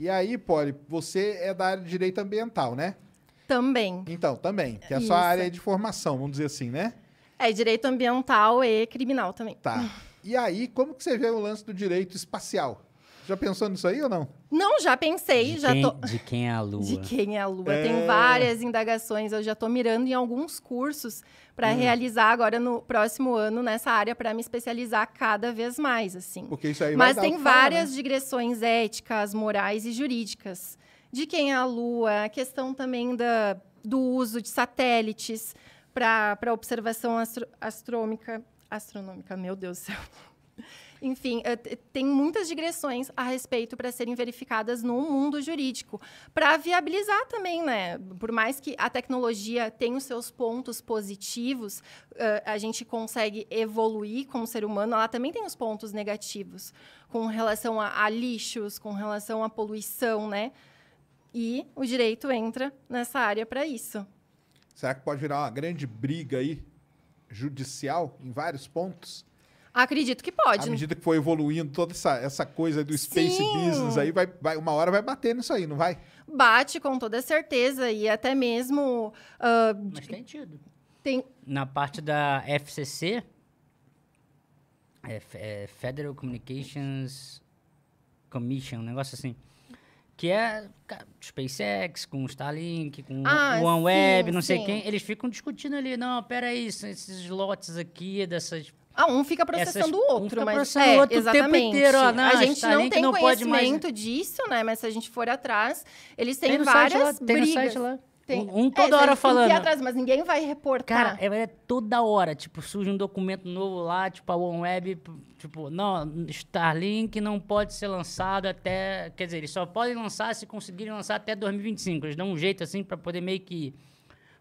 E aí, Poli, você é da área de direito ambiental, né? Também. Então, também. Que é a sua Isso. área de formação, vamos dizer assim, né? É, direito ambiental e criminal também. Tá. E aí, como que você vê o lance do direito espacial? Já pensou nisso aí ou não? Não, já pensei. De já quem, tô... de quem é a lua? De quem é a lua? É... Tem várias indagações. Eu já estou mirando em alguns cursos para hum. realizar agora no próximo ano nessa área para me especializar cada vez mais, assim. Porque isso aí Mas tem várias né? digressões éticas, morais e jurídicas. De quem é a lua? A questão também da, do uso de satélites para observação astro, astrômica, astronômica, meu Deus do céu. Enfim, eh, tem muitas digressões a respeito para serem verificadas no mundo jurídico, para viabilizar também, né? Por mais que a tecnologia tenha os seus pontos positivos, eh, a gente consegue evoluir como ser humano, ela também tem os pontos negativos, com relação a, a lixos, com relação à poluição, né? E o direito entra nessa área para isso. Será que pode virar uma grande briga aí judicial em vários pontos? Acredito que pode. À medida que for evoluindo toda essa, essa coisa do space Sim. business aí, vai, vai, uma hora vai bater nisso aí, não vai? Bate com toda certeza e até mesmo. Uh, Mas tem tido. Tem... Na parte da FCC, é, é Federal Communications Commission, um negócio assim. Que é SpaceX, com Starlink, com ah, OneWeb, não sei sim. quem. Eles ficam discutindo ali, não, peraí, esses lotes aqui dessas ah, um fica processando o outro, um fica mas processando é, o outro exatamente. O tempo inteiro, ó, não, a gente tá não tem não conhecimento disso, né? Mas se a gente for atrás, eles têm várias lá, brigas. Tem. Um toda é, hora falando. atrás, mas ninguém vai reportar. Cara, é, é, toda hora. Tipo, surge um documento novo lá, tipo, a OneWeb, tipo, não, Starlink não pode ser lançado até. Quer dizer, eles só podem lançar se conseguirem lançar até 2025. Eles dão um jeito assim para poder meio que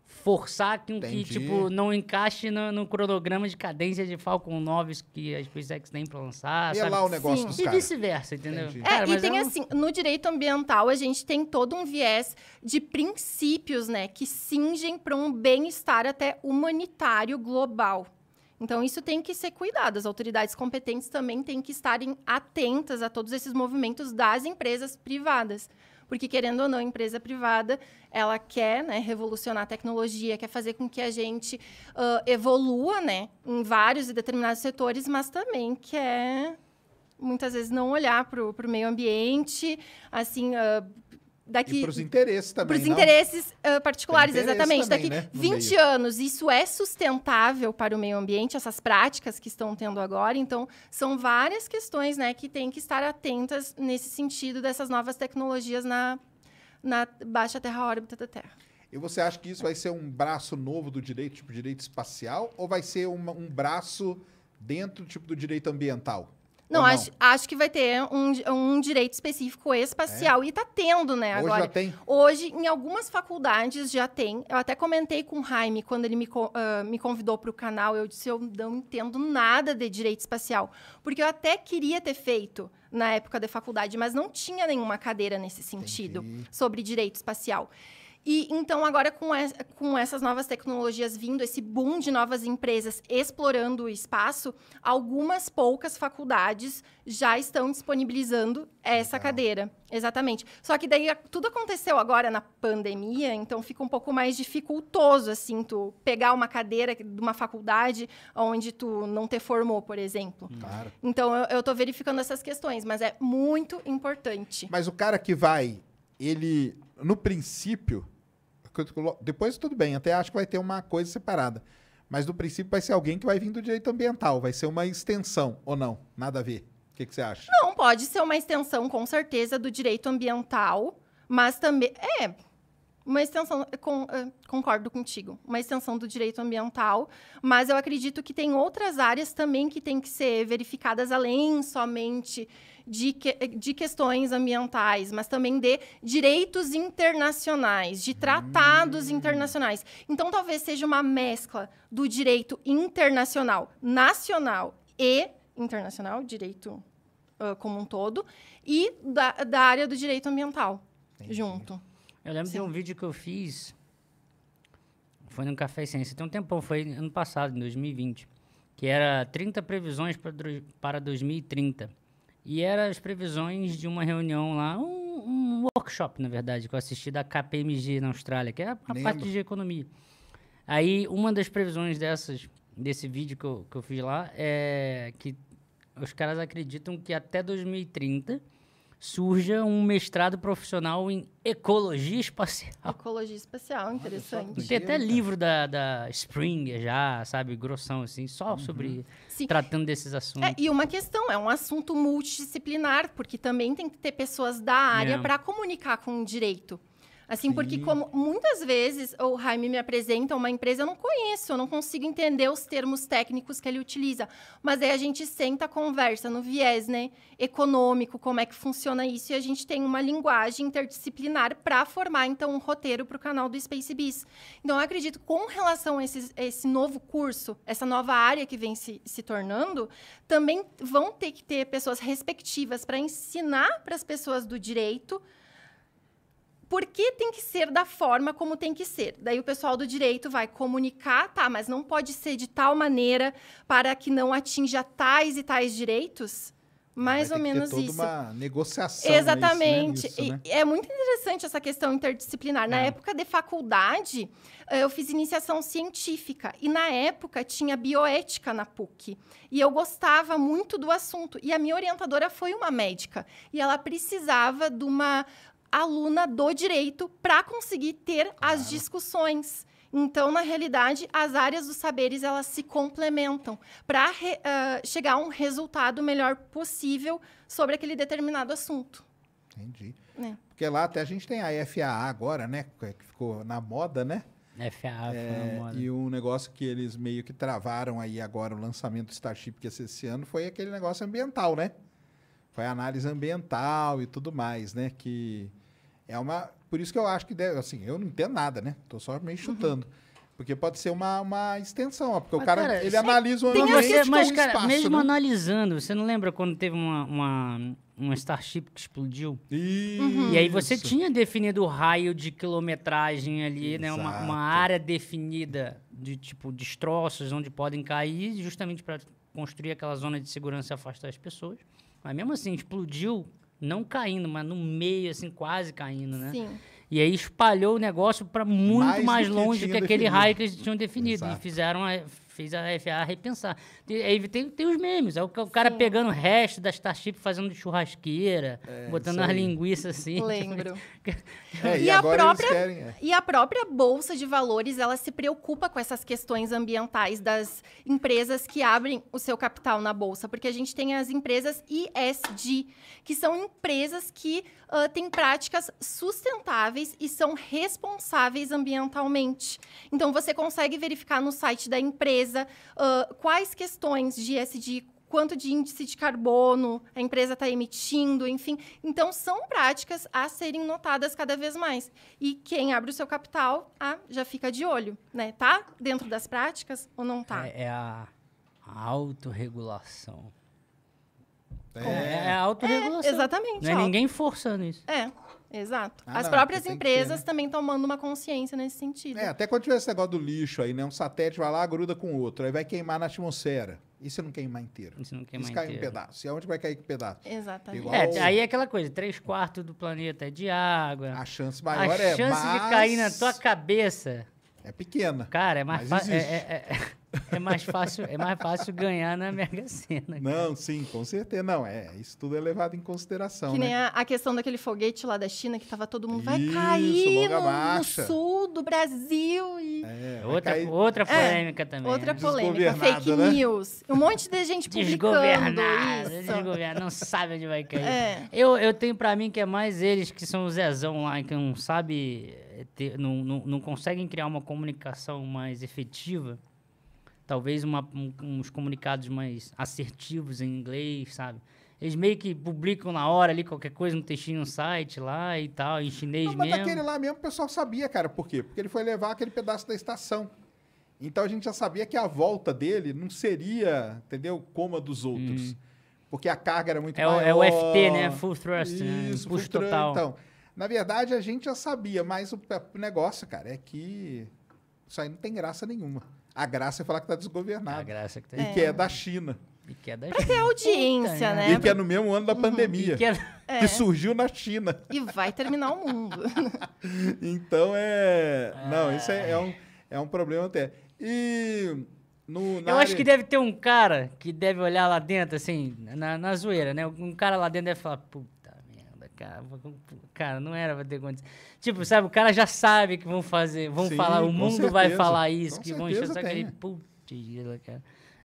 forçar que, um que tipo, não encaixe no, no, cronograma de cadência de Falcon 9 que a SpaceX tem pra lançar. E é lá o negócio Sim. dos caras. E vice-versa, entendeu? Entendi. É, Cara, e tem é um... assim, no direito ambiental a gente tem todo um viés de princípios, né, que cingem para um bem-estar até humanitário global. Então, isso tem que ser cuidado. As autoridades competentes também têm que estarem atentas a todos esses movimentos das empresas privadas porque querendo ou não, a empresa privada, ela quer né, revolucionar a tecnologia, quer fazer com que a gente uh, evolua né, em vários e determinados setores, mas também quer muitas vezes não olhar para o meio ambiente, assim, uh, daqui. Para os interesses também. Para os interesses uh, particulares, interesse exatamente. Também, daqui né? 20 meio. anos, isso é sustentável para o meio ambiente, essas práticas que estão tendo agora. Então, são várias questões né, que têm que estar atentas nesse sentido dessas novas tecnologias na, na baixa terra órbita da Terra. E você acha que isso vai ser um braço novo do direito, tipo direito espacial, ou vai ser uma, um braço dentro tipo, do direito ambiental? Não, não? Acho, acho que vai ter um, um direito específico espacial. É? E está tendo, né? Hoje agora. já tem? Hoje, em algumas faculdades já tem. Eu até comentei com o Jaime, quando ele me, uh, me convidou para o canal, eu disse, eu não entendo nada de direito espacial. Porque eu até queria ter feito na época da faculdade, mas não tinha nenhuma cadeira nesse sentido Entendi. sobre direito espacial. E então, agora com, es com essas novas tecnologias vindo, esse boom de novas empresas explorando o espaço, algumas poucas faculdades já estão disponibilizando essa Legal. cadeira. Exatamente. Só que daí tudo aconteceu agora na pandemia, então fica um pouco mais dificultoso, assim, tu pegar uma cadeira de uma faculdade onde tu não te formou, por exemplo. Hum. Claro. Então eu, estou verificando essas questões, mas é muito importante. Mas o cara que vai, ele no princípio, depois tudo bem, até acho que vai ter uma coisa separada. Mas no princípio vai ser alguém que vai vir do direito ambiental, vai ser uma extensão ou não? Nada a ver. O que, que você acha? Não, pode ser uma extensão, com certeza, do direito ambiental, mas também. É, uma extensão, eh, com, eh, concordo contigo, uma extensão do direito ambiental, mas eu acredito que tem outras áreas também que têm que ser verificadas além somente de, que, de questões ambientais, mas também de direitos internacionais, de tratados hum. internacionais. Então, talvez seja uma mescla do direito internacional, nacional e internacional, direito uh, como um todo, e da, da área do direito ambiental Entendi. junto. Eu lembro Sim. de um vídeo que eu fiz, foi no Café Essência, tem um tempão, foi ano passado, em 2020, que era 30 previsões para 2030. E eram as previsões de uma reunião lá, um, um, workshop, na verdade, que eu assisti da KPMG na Austrália, que é a, a parte de economia. Aí, uma das previsões dessas, desse vídeo que eu, que eu fiz lá, é que os caras acreditam que até 2030 surja um mestrado profissional em ecologia espacial. Ecologia espacial, interessante. Tem até livro da, da Springer já, sabe, grossão assim, só uhum. sobre Sim. tratando desses assuntos. É, e uma questão, é um assunto multidisciplinar, porque também tem que ter pessoas da área é. para comunicar com o direito. Assim, Sim. porque como muitas vezes o Jaime me apresenta uma empresa, eu não conheço, eu não consigo entender os termos técnicos que ele utiliza. Mas aí a gente senta, conversa no viés né, econômico, como é que funciona isso, e a gente tem uma linguagem interdisciplinar para formar, então, um roteiro para o canal do Space Biz. Então, eu acredito com relação a esse, esse novo curso, essa nova área que vem se, se tornando, também vão ter que ter pessoas respectivas para ensinar para as pessoas do direito por que tem que ser da forma como tem que ser? Daí o pessoal do direito vai comunicar, tá, mas não pode ser de tal maneira para que não atinja tais e tais direitos? Ah, Mais ou menos toda isso. uma negociação. É né, Exatamente. né? é muito interessante essa questão interdisciplinar. Na é. época de faculdade, eh, eu fiz iniciação científica. E na época tinha bioética na PUC. E eu gostava muito do assunto. E a minha orientadora foi uma médica. E ela precisava de uma aluna do direito para conseguir ter claro. as discussões. Então, na realidade, as áreas dos saberes elas se complementam para uh, chegar a um resultado melhor possível sobre aquele determinado assunto. Entendi. É. Porque lá até a gente tem a FAA agora, né? É, que ficou na moda, né? FAA é, na moda. E um negócio que eles meio que travaram aí agora o lançamento do Starship que ia ser esse ano foi aquele negócio ambiental, né? Foi análise ambiental e tudo mais, né? Que é uma. Por isso que eu acho que deve. Assim, eu não entendo nada, né? Tô só meio uhum. chutando. Uhum. Porque pode ser uma, uma extensão, ó, porque mas o cara, cara ele analisa o ambiente mas, cara, espaço, mesmo né? analisando, você não lembra quando teve uma, uma, uma Starship que explodiu? E aí você tinha definido o raio de quilometragem ali, Exato. né? Uma, uma área definida de, tipo, destroços onde podem cair, justamente para construir aquela zona de segurança e afastar as pessoas. Mas mesmo assim, explodiu, não caindo, mas no meio, assim, quase caindo, né? Sim. E aí espalhou o negócio para muito mais, mais do longe que, aquele definido. raio que eles tinham definido. Exato. E fizeram a, fez a FAA repensar. Tem, tem, tem os memes, é o, o cara pegando o resto da Starship fazendo churrasqueira, é, botando as linguiças assim. Lembro. é, e, e, a própria, querem, é. e a própria Bolsa de Valores, ela se preocupa com essas questões ambientais das empresas que abrem o seu capital na Bolsa, porque a gente tem as empresas ISD, que são empresas que uh, têm práticas sustentáveis e são responsáveis ambientalmente. Então, você consegue verificar no site da empresa empresa, uh, quais questões de ESG, quanto de índice de carbono a empresa está emitindo, enfim. Então, são práticas a serem notadas cada vez mais. E quem abre o seu capital, ah, já fica de olho, né? Tá dentro das práticas ou não tá? É, é a autorregulação. É, é, é a autorregulação. É, exatamente. Não é ninguém forçando isso. É. Exato. Ah, As não, próprias empresas ter, né? também tomando uma consciência nesse sentido. É, até quando tiver esse negócio do lixo aí, né? Um satélite vai lá, gruda com outro, aí vai queimar na atmosfera. E se não queimar inteiro? E se não queimar se inteiro? cai um pedaço. E aonde vai cair um pedaço? Exatamente. É, aí é aquela coisa, três quartos do planeta é de água. A chance maior a é... A chance mas... de cair na tua cabeça... É pequena. Cara, é mais fácil... é... É mais fácil, é mais fácil ganhar na Mega Sena. Não, sim, com certeza. Não, é, isso tudo é levado em consideração. Que né? nem a, a, questão daquele foguete lá da China que tava todo mundo. Vai cair no, no, sul do Brasil. E... É, é outra, cair... outra é, polêmica é, também. Né? Outra né? polêmica. Fake né? news. Um monte de gente publicando isso. Desgovernado, não sabe onde vai cair. É. Eu, eu tenho para mim que é mais eles que são o Zezão lá, que não sabe. Ter, não, não, não conseguem criar uma comunicação mais efetiva talvez uma, um, uns comunicados mais assertivos em inglês, sabe? Eles meio que publicam na hora ali qualquer coisa um textinho no site lá e tal, em chinês não, mas mesmo. Mas aquele lá mesmo o pessoal sabia, cara. Por quê? Porque ele foi levar aquele pedaço da estação. Então a gente já sabia que a volta dele não seria, entendeu? Como a dos outros. Hum. Porque a carga era muito é maior. O, é o FT, né? Full thrust, né? Isso, né? Push full thrust, Então, na verdade a gente já sabia, mas o negócio, cara, é que isso aí não tem graça nenhuma. A graça é falar que está desgovernado. A graça é que tá... E é. que é da China. E que é da pra China. ter audiência, Puta, né? E que é no mesmo ano da uhum. pandemia. Que, é, é. que, surgiu na China. E vai terminar o mundo. então é. Não, isso é, é, um, é um problema até. E. No, Eu área... acho que deve ter um cara que deve olhar lá dentro, assim, na, na zoeira, né? Um cara lá dentro deve falar, cara, cara, não era pra ter acontecido. Tipo, sabe, o cara já sabe que vão fazer, vão Sim, falar, o mundo certeza. vai falar isso, com que vão encher o saco. Putz, cara.